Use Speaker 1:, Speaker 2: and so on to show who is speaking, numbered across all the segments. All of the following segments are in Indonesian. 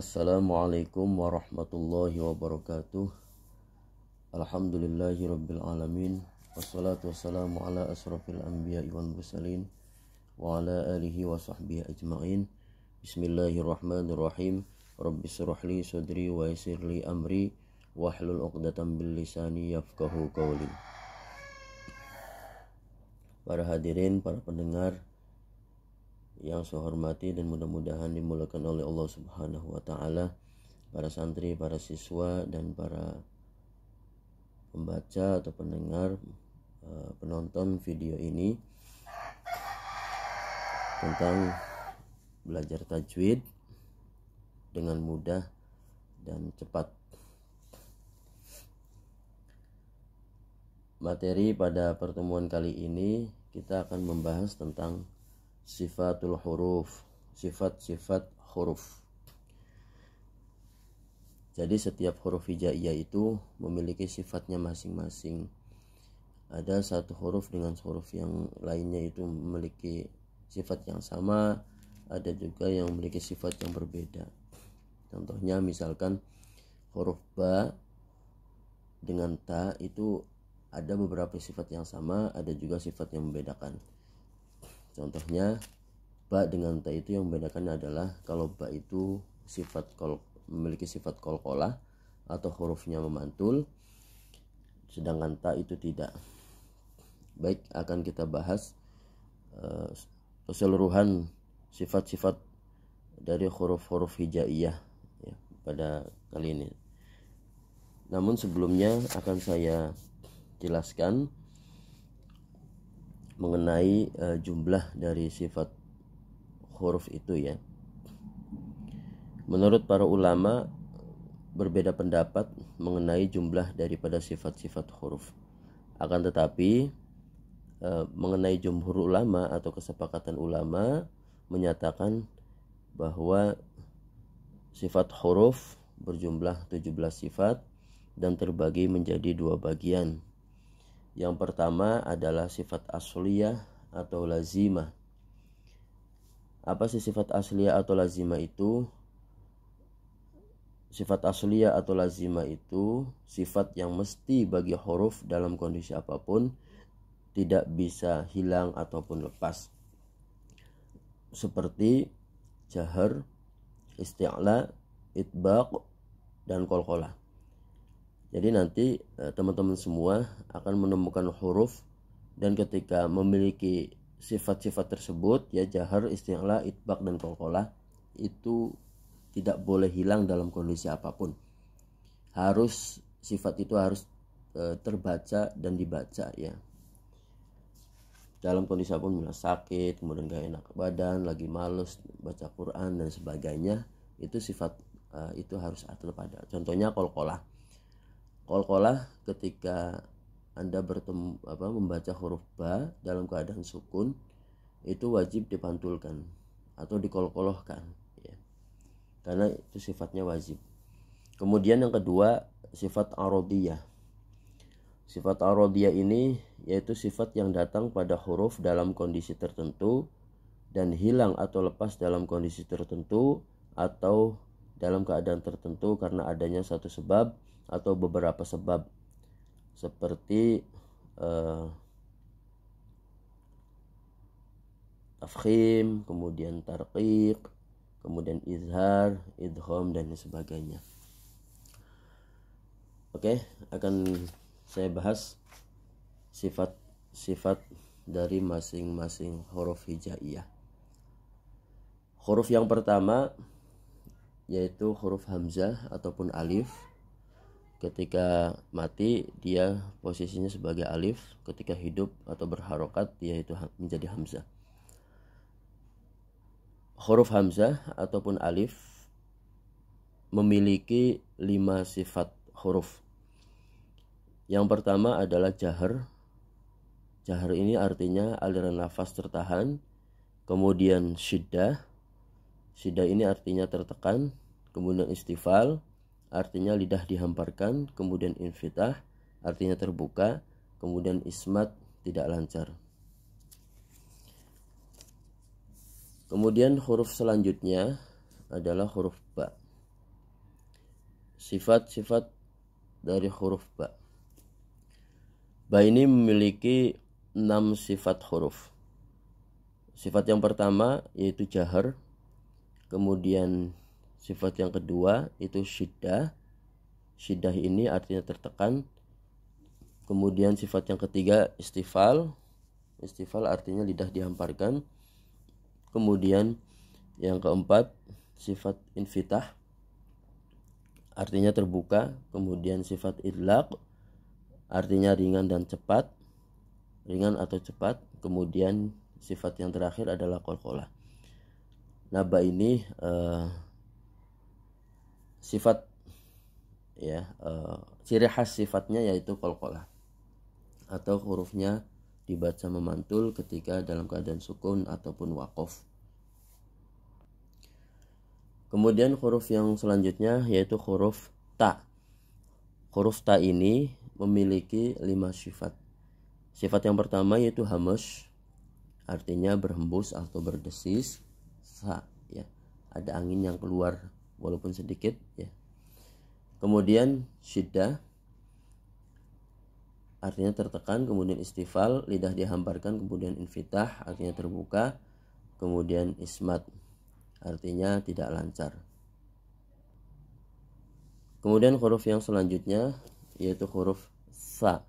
Speaker 1: Assalamualaikum warahmatullahi wabarakatuh Alhamdulillahi rabbil alamin Wassalatu wassalamu ala asrafil anbiya iwan mursalin Wa ala alihi wa sahbihi ajma'in Bismillahirrahmanirrahim Rabbi surahli sudri wa yisirli amri Wahlul uqdatan bil lisani yafkahu kawli Para hadirin, para pendengar yang saya hormati dan mudah-mudahan dimulakan oleh Allah Subhanahu wa taala para santri, para siswa dan para pembaca atau pendengar eh, penonton video ini tentang belajar tajwid dengan mudah dan cepat. Materi pada pertemuan kali ini kita akan membahas tentang sifatul huruf sifat-sifat huruf jadi setiap huruf hijaiyah itu memiliki sifatnya masing-masing ada satu huruf dengan huruf yang lainnya itu memiliki sifat yang sama ada juga yang memiliki sifat yang berbeda contohnya misalkan huruf ba dengan ta itu ada beberapa sifat yang sama ada juga sifat yang membedakan Contohnya ba dengan ta itu yang membedakan adalah kalau ba itu sifat kol memiliki sifat kolkola atau hurufnya memantul sedangkan ta itu tidak. Baik, akan kita bahas uh, keseluruhan sifat-sifat dari huruf-huruf hijaiyah ya, pada kali ini. Namun sebelumnya akan saya jelaskan mengenai uh, jumlah dari sifat huruf itu ya. Menurut para ulama berbeda pendapat mengenai jumlah daripada sifat-sifat huruf. Akan tetapi uh, mengenai jumhur ulama atau kesepakatan ulama menyatakan bahwa sifat huruf berjumlah 17 sifat dan terbagi menjadi dua bagian yang pertama adalah sifat asliyah atau lazimah. Apa sih sifat asliyah atau lazimah itu? Sifat asliyah atau lazimah itu sifat yang mesti bagi huruf dalam kondisi apapun tidak bisa hilang ataupun lepas. Seperti jahar, isti'la, itbaq, dan kolkolah. Jadi nanti eh, teman-teman semua akan menemukan huruf dan ketika memiliki sifat-sifat tersebut ya jahar, isti'la, itbak dan kolkola itu tidak boleh hilang dalam kondisi apapun. Harus sifat itu harus eh, terbaca dan dibaca ya. Dalam kondisi apapun misalnya sakit, kemudian gak enak badan, lagi males baca Quran dan sebagainya, itu sifat eh, itu harus ada pada. Contohnya kolkolah kolkolah ketika anda bertemu apa membaca huruf ba dalam keadaan sukun itu wajib dipantulkan atau dikolkolohkan ya. karena itu sifatnya wajib kemudian yang kedua sifat arodiyah sifat arodiyah ini yaitu sifat yang datang pada huruf dalam kondisi tertentu dan hilang atau lepas dalam kondisi tertentu atau dalam keadaan tertentu karena adanya satu sebab atau beberapa sebab seperti uh, eh, afkhim kemudian tarqiq, kemudian izhar, idhom dan sebagainya. Oke, akan saya bahas sifat-sifat dari masing-masing huruf hijaiyah. Huruf yang pertama yaitu huruf hamzah ataupun alif ketika mati dia posisinya sebagai alif ketika hidup atau berharokat dia itu menjadi hamzah huruf hamzah ataupun alif memiliki lima sifat huruf yang pertama adalah jahar jahar ini artinya aliran nafas tertahan kemudian syiddah syiddah ini artinya tertekan, kemudian istifal, artinya lidah dihamparkan, kemudian infitah, artinya terbuka, kemudian ismat tidak lancar. Kemudian huruf selanjutnya adalah huruf ba. Sifat-sifat dari huruf ba. Ba ini memiliki enam sifat huruf. Sifat yang pertama yaitu jahar, kemudian Sifat yang kedua itu syiddah. Syiddah ini artinya tertekan. Kemudian sifat yang ketiga istifal. Istifal artinya lidah dihamparkan. Kemudian yang keempat sifat infitah. Artinya terbuka. Kemudian sifat idlak artinya ringan dan cepat. Ringan atau cepat. Kemudian sifat yang terakhir adalah kolkola Naba ini uh, sifat ya uh, ciri khas sifatnya yaitu kolkolah atau hurufnya dibaca memantul ketika dalam keadaan sukun ataupun wakof. Kemudian huruf yang selanjutnya yaitu huruf ta. Huruf ta ini memiliki lima sifat. Sifat yang pertama yaitu hamus, artinya berhembus atau berdesis. Sa, ya. Ada angin yang keluar walaupun sedikit ya kemudian syiddah artinya tertekan kemudian istifal lidah dihamparkan kemudian infitah artinya terbuka kemudian ismat artinya tidak lancar kemudian huruf yang selanjutnya yaitu huruf sa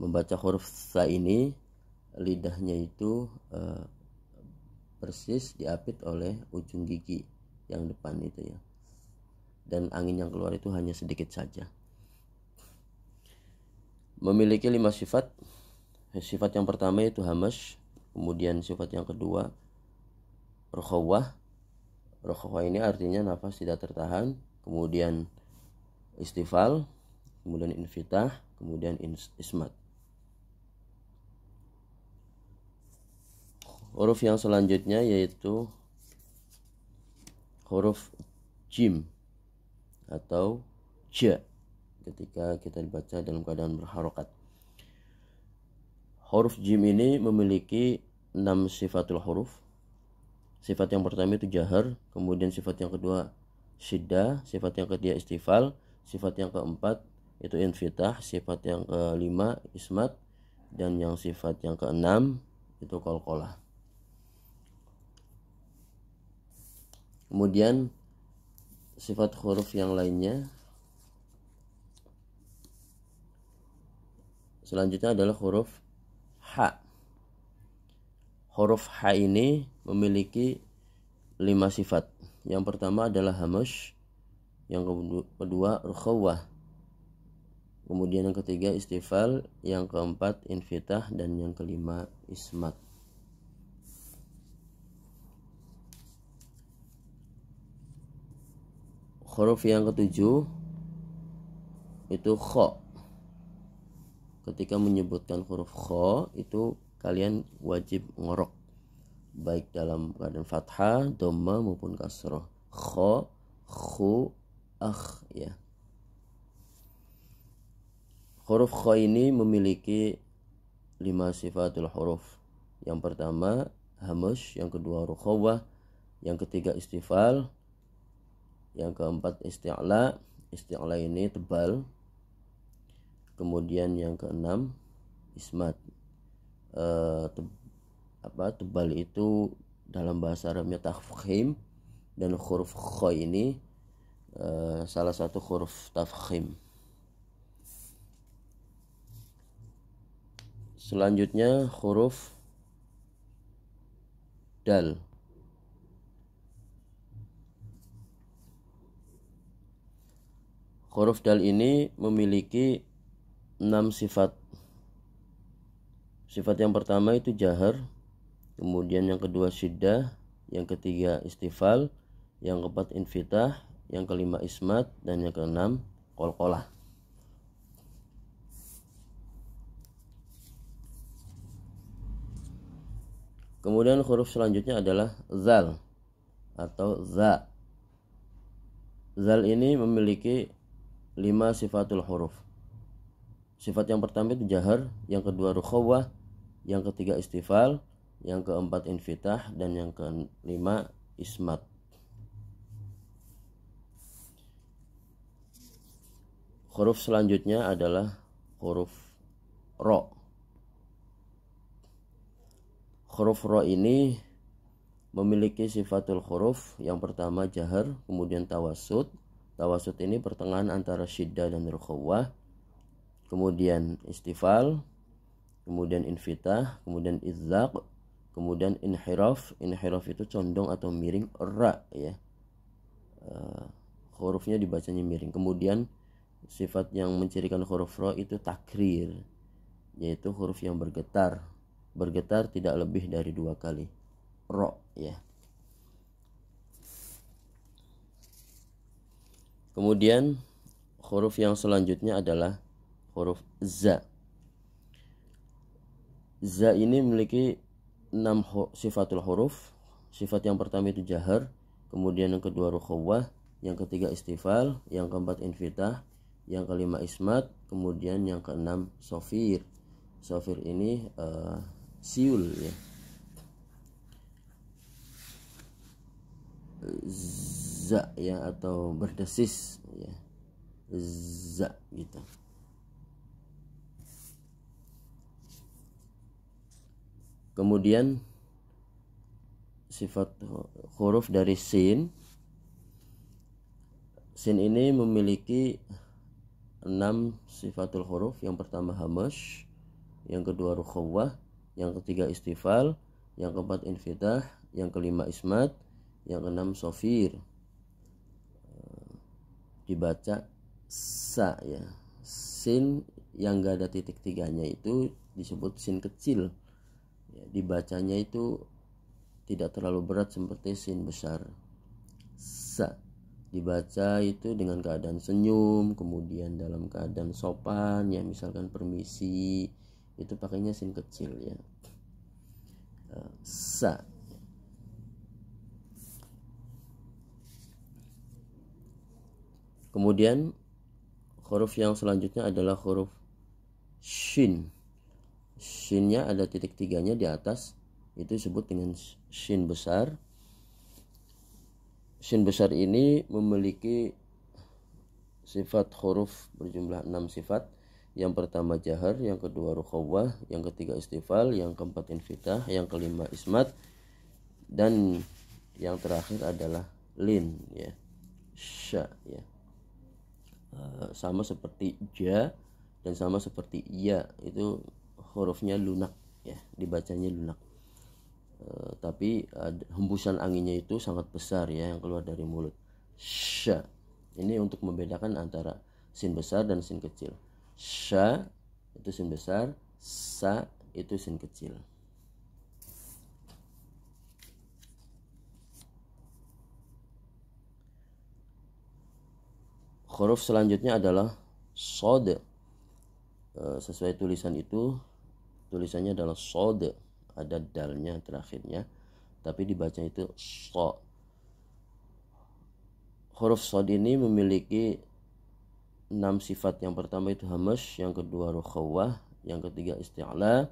Speaker 1: membaca huruf sa ini lidahnya itu e, persis diapit oleh ujung gigi yang depan itu ya dan angin yang keluar itu hanya sedikit saja memiliki lima sifat sifat yang pertama itu hamas kemudian sifat yang kedua rokhawah rokhawah ini artinya nafas tidak tertahan kemudian istifal kemudian infitah kemudian ismat huruf yang selanjutnya yaitu huruf jim atau J ketika kita dibaca dalam keadaan berharokat. Huruf jim ini memiliki enam sifatul huruf. Sifat yang pertama itu jahar, kemudian sifat yang kedua sida, sifat yang ketiga istifal, sifat yang keempat itu infitah, sifat yang kelima ismat, dan yang sifat yang keenam itu kolkolah. kemudian sifat huruf yang lainnya selanjutnya adalah huruf H huruf H ini memiliki lima sifat yang pertama adalah hamush, yang kedua rukhawah kemudian yang ketiga istifal yang keempat infitah dan yang kelima ismat huruf yang ketujuh itu kho ketika menyebutkan huruf kho itu kalian wajib ngorok baik dalam keadaan fathah, doma maupun kasroh. Kho, khu, akh ya. Huruf kho ini memiliki lima sifatul huruf. Yang pertama hamus, yang kedua rukhawah, yang ketiga istifal, yang keempat isti'la isti'la ini tebal kemudian yang keenam ismat e, te, apa tebal itu dalam bahasa Arabnya tafkhim dan huruf kho ini e, salah satu huruf tafkhim selanjutnya huruf dal Huruf dal ini memiliki enam sifat. Sifat yang pertama itu jahar, kemudian yang kedua syiddah, yang ketiga istifal, yang keempat infitah, yang kelima ismat, dan yang keenam kolkolah. Kemudian huruf selanjutnya adalah zal atau za. Zal ini memiliki lima sifatul huruf. Sifat yang pertama itu jahar, yang kedua rukhawah, yang ketiga istifal, yang keempat infitah dan yang kelima ismat. Huruf selanjutnya adalah huruf ro. Huruf ro ini memiliki sifatul huruf yang pertama jahar, kemudian tawasud, Tawasud ini pertengahan antara syidda dan rukhawah. Kemudian istifal, kemudian infitah, kemudian izzaq, kemudian inhiraf. Inhiraf itu condong atau miring ra ya. Uh, hurufnya dibacanya miring. Kemudian sifat yang mencirikan huruf ro itu takrir, yaitu huruf yang bergetar. Bergetar tidak lebih dari dua kali. Ro ya. Kemudian huruf yang selanjutnya adalah huruf za. Za ini memiliki enam sifatul huruf. Sifat yang pertama itu jahar, kemudian yang kedua rukhawah, yang ketiga istifal, yang keempat infitah, yang kelima ismat, kemudian yang keenam sofir. Sofir ini uh, siul ya. Z za ya atau berdesis ya za gitu kemudian sifat huruf dari sin sin ini memiliki enam sifatul huruf yang pertama hamas yang kedua rukhawah yang ketiga istifal yang keempat infitah yang kelima ismat yang keenam sofir dibaca sa ya sin yang gak ada titik tiganya itu disebut sin kecil ya, dibacanya itu tidak terlalu berat seperti sin besar sa dibaca itu dengan keadaan senyum kemudian dalam keadaan sopan ya misalkan permisi itu pakainya sin kecil ya eh, sa Kemudian huruf yang selanjutnya adalah huruf shin. Shinnya ada titik tiganya di atas itu disebut dengan shin besar. Shin besar ini memiliki sifat huruf berjumlah enam sifat. Yang pertama jahar, yang kedua rukhawah, yang ketiga istifal, yang keempat infitah, yang kelima ismat, dan yang terakhir adalah lin ya sya ya Eh, sama seperti ja dan sama seperti iya itu hurufnya lunak ya dibacanya lunak eh, tapi hembusan anginnya itu sangat besar ya yang keluar dari mulut sya ini untuk membedakan antara sin besar dan sin kecil sya itu sin besar sa itu sin kecil huruf selanjutnya adalah sod e, sesuai tulisan itu tulisannya adalah sod ada dalnya terakhirnya tapi dibaca itu so huruf sod ini memiliki enam sifat yang pertama itu hamas yang kedua rukhawah yang ketiga isti'la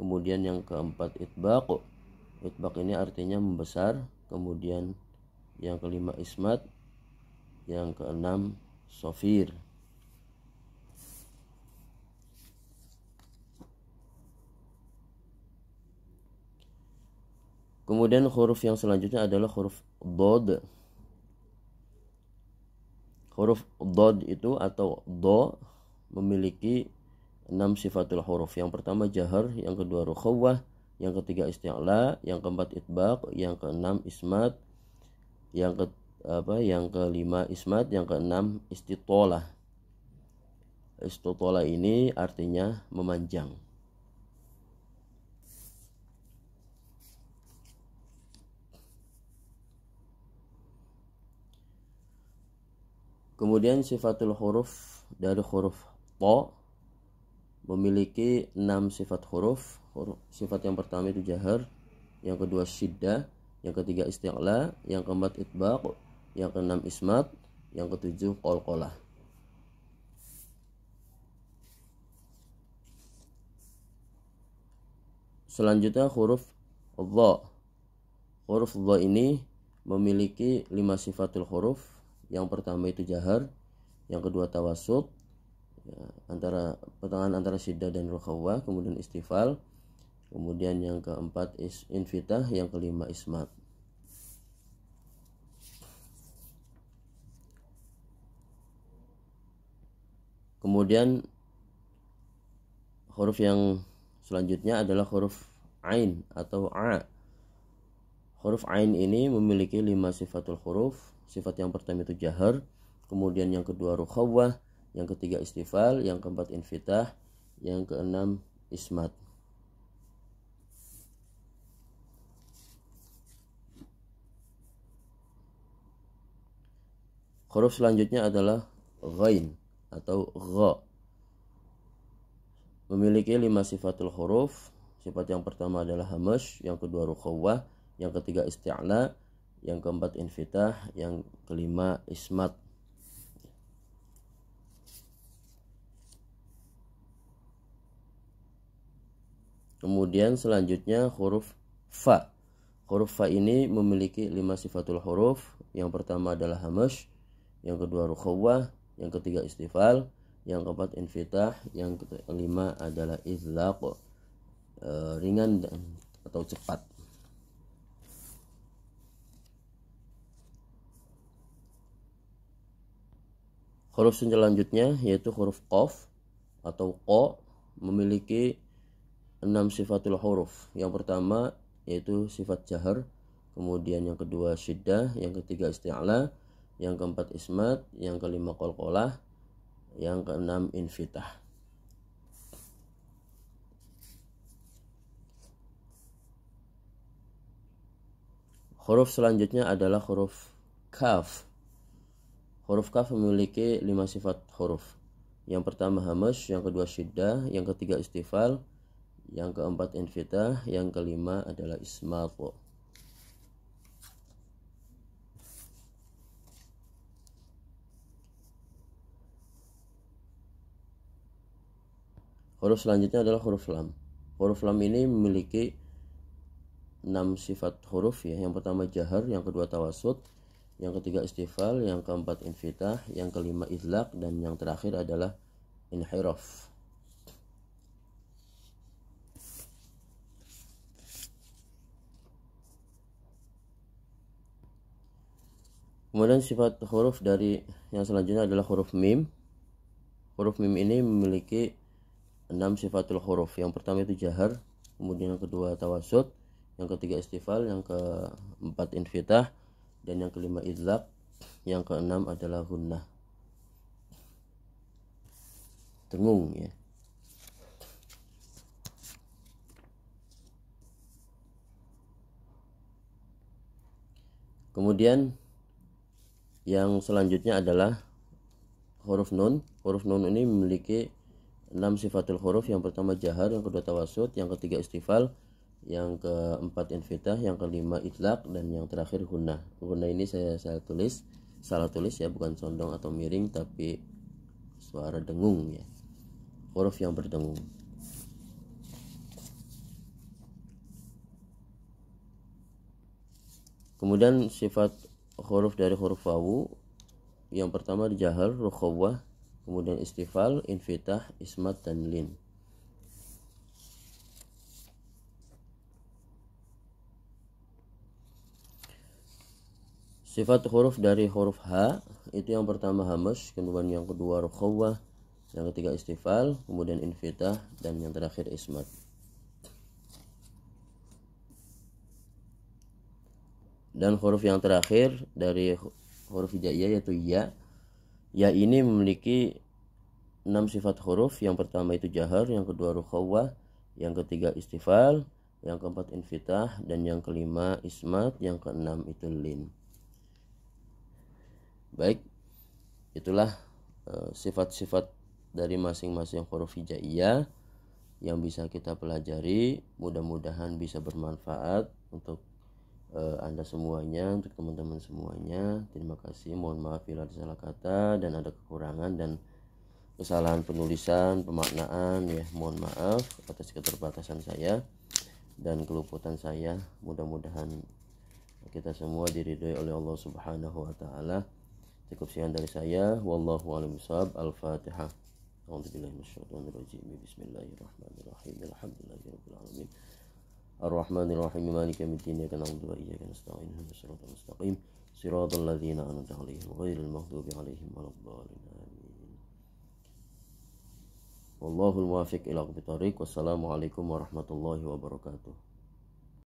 Speaker 1: kemudian yang keempat itbaq itbaq ini artinya membesar kemudian yang kelima ismat yang keenam sofir Kemudian huruf yang selanjutnya adalah huruf dod. Huruf dod itu atau do memiliki enam sifatul huruf. Yang pertama jahar, yang kedua rukhawah, yang ketiga isti'la, yang keempat itbaq, yang keenam ismat, yang ketiga apa yang kelima ismat yang keenam istitolah istitola ini artinya memanjang. Kemudian sifatul huruf dari huruf to memiliki enam sifat huruf. Sifat yang pertama itu jahar, yang kedua syiddah, yang ketiga istiqla, yang keempat itbaq, yang keenam ismat, yang ketujuh kolkolah. Selanjutnya huruf dha. Huruf dha ini memiliki lima sifatul huruf. Yang pertama itu jahar, yang kedua tawasud, ya, antara pertengahan antara sida dan rukhawah kemudian istifal, kemudian yang keempat is infitah, yang kelima ismat. kemudian huruf yang selanjutnya adalah huruf ain atau a huruf ain ini memiliki lima sifatul huruf sifat yang pertama itu jahar kemudian yang kedua rukhawah yang ketiga istifal yang keempat infitah yang keenam ismat huruf selanjutnya adalah ghain atau gha memiliki lima sifatul huruf sifat yang pertama adalah hamash yang kedua rukhawah yang ketiga isti'la yang keempat infitah yang kelima ismat Kemudian selanjutnya huruf fa. Huruf fa ini memiliki lima sifatul huruf. Yang pertama adalah hamash, yang kedua rukhawah, yang ketiga istifal yang keempat infitah yang kelima adalah izlaq e, ringan dan, atau cepat huruf selanjutnya yaitu huruf qaf atau ko memiliki enam sifatul huruf yang pertama yaitu sifat jahar kemudian yang kedua syiddah yang ketiga isti'la yang keempat ismat, yang kelima kolkolah, yang keenam infitah. Huruf selanjutnya adalah huruf kaf. Huruf kaf memiliki lima sifat huruf. Yang pertama hamas, yang kedua syiddah, yang ketiga istifal, yang keempat infitah, yang kelima adalah ismatu. Huruf selanjutnya adalah huruf lam. Huruf lam ini memiliki enam sifat huruf ya. Yang pertama jahar, yang kedua tawasut, yang ketiga istifal, yang keempat infitah, yang kelima idlak dan yang terakhir adalah inhiraf. Kemudian sifat huruf dari yang selanjutnya adalah huruf mim. Huruf mim ini memiliki enam sifatul huruf yang pertama itu jahar kemudian yang kedua tawasud yang ketiga istifal yang keempat infitah dan yang kelima izlak yang keenam adalah hunnah tengung ya kemudian yang selanjutnya adalah huruf nun huruf nun ini memiliki enam sifatul huruf yang pertama jahar yang kedua tawasud yang ketiga istifal yang keempat invitah yang kelima itlak dan yang terakhir huna huna ini saya saya tulis salah tulis ya bukan sondong atau miring tapi suara dengung ya huruf yang berdengung kemudian sifat huruf dari huruf wawu yang pertama jahar rukhawah kemudian istifal infitah ismat dan lin sifat huruf dari huruf H itu yang pertama hamas kemudian yang kedua rukhawah yang ketiga istifal kemudian infitah dan yang terakhir ismat dan huruf yang terakhir dari huruf hijaiyah yaitu ya Ya ini memiliki enam sifat huruf. Yang pertama itu jahar, yang kedua rukhawah, yang ketiga istifal, yang keempat infitah, dan yang kelima ismat, yang keenam itu lin. Baik, itulah eh, sifat-sifat uh, dari masing-masing huruf hijaiyah yang bisa kita pelajari. Mudah-mudahan bisa bermanfaat untuk uh, Anda semuanya, untuk teman-teman semuanya. Terima kasih. Mohon maaf bila ada salah kata dan ada kekurangan dan kesalahan penulisan, pemaknaan ya. Mohon maaf atas keterbatasan saya dan keluputan saya. Mudah-mudahan kita semua diridhoi oleh Allah Subhanahu wa taala. Cukup sekian dari saya. Wallahu a'lam bishawab. Al-Fatihah. A'udzu Bismillahirrahmanirrahim. Alhamdulillahirabbil alamin. الرحمن الرحيم مالك يوم الدين إياك نعبد وإياك نستعين اهدنا الصراط المستقيم صراط الذين أنعمت عليهم غير المغضوب عليهم ولا الضالين آمين والله الموافق إلى أقوى طريق والسلام عليكم ورحمة الله وبركاته